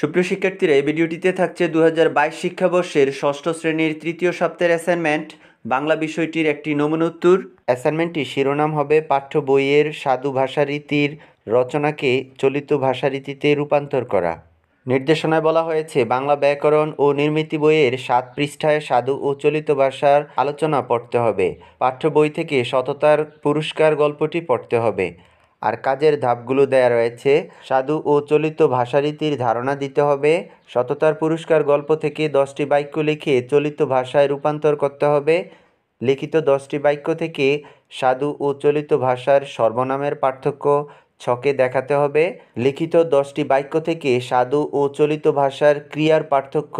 সুপ্রিয় শিক্ষার্থীরা এই ভিডিওটিতে থাকছে দু শিক্ষাবর্ষের ষষ্ঠ শ্রেণীর তৃতীয় সপ্তাহের অ্যাসাইনমেন্ট বাংলা বিষয়টির একটি নমুনোত্তর অ্যাসাইনমেন্টটি শিরোনাম হবে পাঠ্য বইয়ের সাধু ভাষারীতির রচনাকে চলিত ভাষারীতিতে রূপান্তর করা নির্দেশনায় বলা হয়েছে বাংলা ব্যাকরণ ও নির্মিতি বইয়ের সাত পৃষ্ঠায় সাধু ও চলিত ভাষার আলোচনা পড়তে হবে পাঠ্য বই থেকে সততার পুরস্কার গল্পটি পড়তে হবে আর কাজের ধাপগুলো দেয়া রয়েছে সাধু ও চলিত ভাষারীতির ধারণা দিতে হবে সততার পুরস্কার গল্প থেকে দশটি বাক্য লিখে চলিত ভাষায় রূপান্তর করতে হবে লিখিত দশটি বাক্য থেকে সাধু ও চলিত ভাষার সর্বনামের পার্থক্য ছকে দেখাতে হবে লিখিত দশটি বাক্য থেকে সাধু ও চলিত ভাষার ক্রিয়ার পার্থক্য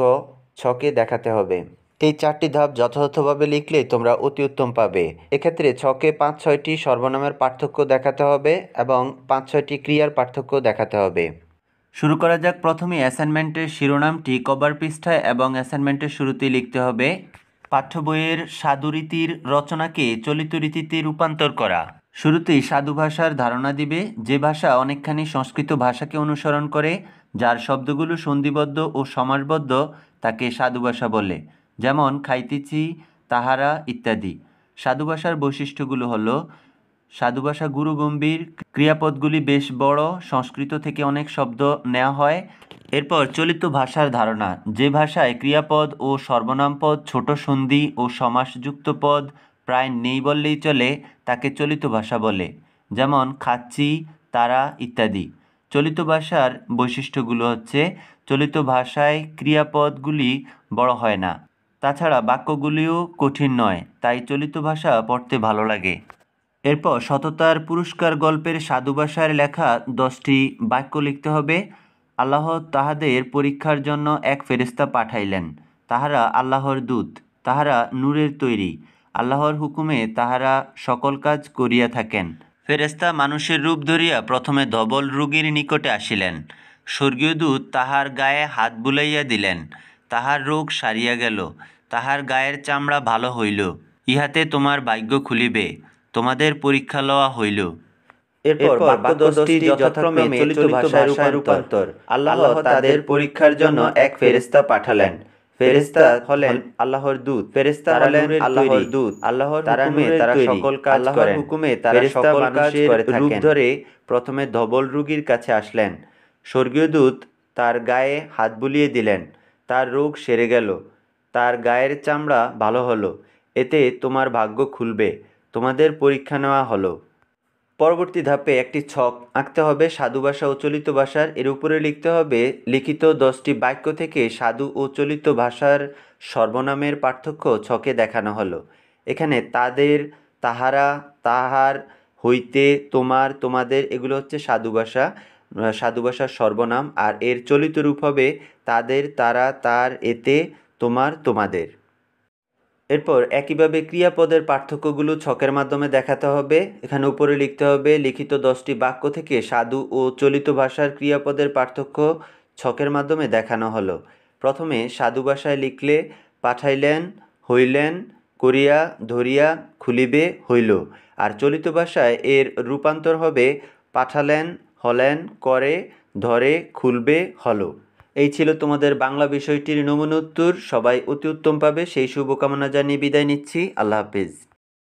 ছকে দেখাতে হবে এই চারটি ধাপ যথাযথভাবে লিখলে তোমরা অতি উত্তম পাবে এক্ষেত্রে ছকে পাঁচ ছয়টি সর্বনামের পার্থক্য দেখাতে হবে এবং পাঁচ ছয়টি ক্রিয়ার পার্থক্য দেখাতে হবে শুরু করা যাক প্রথমে অ্যাসাইনমেন্টের শিরোনামটি কভার পৃষ্ঠায় এবং অ্যাসাইনমেন্টের শুরুতেই লিখতে হবে পাঠ্য বইয়ের সাধুরীতির রচনাকে চলিত রীতিতে রূপান্তর করা শুরুতেই সাধু ভাষার ধারণা দিবে যে ভাষা অনেকখানি সংস্কৃত ভাষাকে অনুসরণ করে যার শব্দগুলো সন্ধিবদ্ধ ও সমাসবদ্ধ তাকে সাধু ভাষা বলে যেমন খাইতেছি তাহারা ইত্যাদি সাধু ভাষার বৈশিষ্ট্যগুলো হলো সাধু ভাষা গুরুগম্ভীর ক্রিয়াপদগুলি বেশ বড় সংস্কৃত থেকে অনেক শব্দ নেওয়া হয় এরপর চলিত ভাষার ধারণা যে ভাষায় ক্রিয়াপদ ও সর্বনাম পদ ছোট সন্ধি ও সমাসযুক্ত পদ প্রায় নেই বললেই চলে তাকে চলিত ভাষা বলে যেমন খাচ্ছি তারা ইত্যাদি চলিত ভাষার বৈশিষ্ট্যগুলো হচ্ছে চলিত ভাষায় ক্রিয়াপদগুলি বড় হয় না তাছাড়া বাক্যগুলিও কঠিন নয় তাই চলিত ভাষা পড়তে ভালো লাগে এরপর সততার পুরস্কার গল্পের সাধু ভাষায় লেখা দশটি বাক্য লিখতে হবে আল্লাহ তাহাদের পরীক্ষার জন্য এক ফেরিস্তা পাঠাইলেন তাহারা আল্লাহর দূত তাহারা নূরের তৈরি আল্লাহর হুকুমে তাহারা সকল কাজ করিয়া থাকেন ফেরেস্তা মানুষের রূপ ধরিয়া প্রথমে ধবল রোগীর নিকটে আসিলেন স্বর্গীয় দূত তাহার গায়ে হাত বুলাইয়া দিলেন তাহার রোগ সারিয়া গেল তাহার গায়ের চামড়া ভালো হইল ইহাতে তোমার ভাগ্য খুলিবে তোমাদের পরীক্ষা লওয়া হইল রূপান্তর আল্লাহ তাদের পরীক্ষার জন্য এক ফেরেস্তা পাঠালেন ফেরেস্তা হলেন আল্লাহর দূত ফেরেস্তা হলেন আল্লাহর দূত আল্লাহর হুকুমে তারা সকল কাজ আল্লাহর হুকুমে তারা সকল কাজ করে রূপ ধরে প্রথমে ধবল রুগীর কাছে আসলেন স্বর্গীয় দূত তার গায়ে হাত বুলিয়ে দিলেন তার রোগ সেরে গেল তার গায়ের চামড়া ভালো হলো এতে তোমার ভাগ্য খুলবে তোমাদের পরীক্ষা নেওয়া হলো পরবর্তী ধাপে একটি ছক আঁকতে হবে সাধু ভাষা ও চলিত ভাষার এর উপরে লিখতে হবে লিখিত দশটি বাক্য থেকে সাধু ও চলিত ভাষার সর্বনামের পার্থক্য ছকে দেখানো হলো এখানে তাদের তাহারা তাহার হইতে তোমার তোমাদের এগুলো হচ্ছে সাধু ভাষা সাধু ভাষার সর্বনাম আর এর চলিত রূপ হবে তাদের তারা তার এতে তোমার তোমাদের এরপর একইভাবে ক্রিয়াপদের পার্থক্যগুলো ছকের মাধ্যমে দেখাতে হবে এখানে উপরে লিখতে হবে লিখিত দশটি বাক্য থেকে সাধু ও চলিত ভাষার ক্রিয়াপদের পার্থক্য ছকের মাধ্যমে দেখানো হলো প্রথমে সাধু ভাষায় লিখলে পাঠাইলেন হইলেন করিয়া ধরিয়া খুলিবে হইল আর চলিত ভাষায় এর রূপান্তর হবে পাঠালেন হলেন করে ধরে খুলবে হলো এই ছিল তোমাদের বাংলা বিষয়টির উত্তর সবাই অতি উত্তম পাবে সেই শুভকামনা জানিয়ে বিদায় নিচ্ছি আল্লাহ হাফিজ